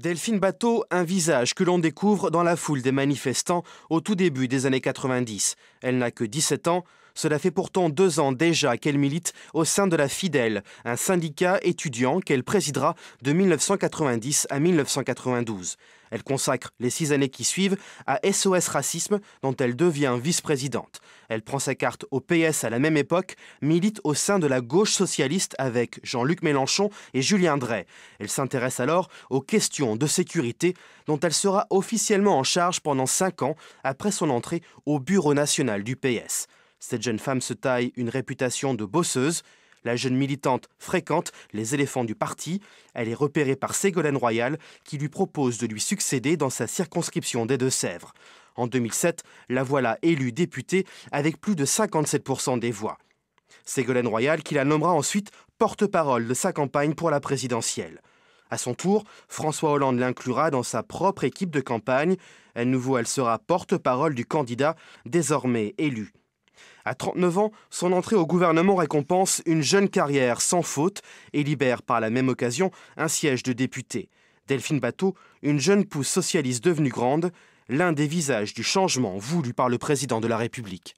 Delphine Bateau, un visage que l'on découvre dans la foule des manifestants au tout début des années 90. Elle n'a que 17 ans. Cela fait pourtant deux ans déjà qu'elle milite au sein de la FIDEL, un syndicat étudiant qu'elle présidera de 1990 à 1992. Elle consacre les six années qui suivent à SOS Racisme, dont elle devient vice-présidente. Elle prend sa carte au PS à la même époque, milite au sein de la gauche socialiste avec Jean-Luc Mélenchon et Julien Drey. Elle s'intéresse alors aux questions de sécurité, dont elle sera officiellement en charge pendant cinq ans après son entrée au Bureau national du PS. Cette jeune femme se taille une réputation de bosseuse. La jeune militante fréquente les éléphants du parti. Elle est repérée par Ségolène Royal, qui lui propose de lui succéder dans sa circonscription des Deux-Sèvres. En 2007, la voilà élue députée avec plus de 57% des voix. Ségolène Royal, qui la nommera ensuite porte-parole de sa campagne pour la présidentielle. À son tour, François Hollande l'inclura dans sa propre équipe de campagne. À nouveau, elle sera porte-parole du candidat désormais élu. À 39 ans, son entrée au gouvernement récompense une jeune carrière sans faute et libère par la même occasion un siège de député. Delphine Bateau, une jeune pousse socialiste devenue grande, l'un des visages du changement voulu par le président de la République.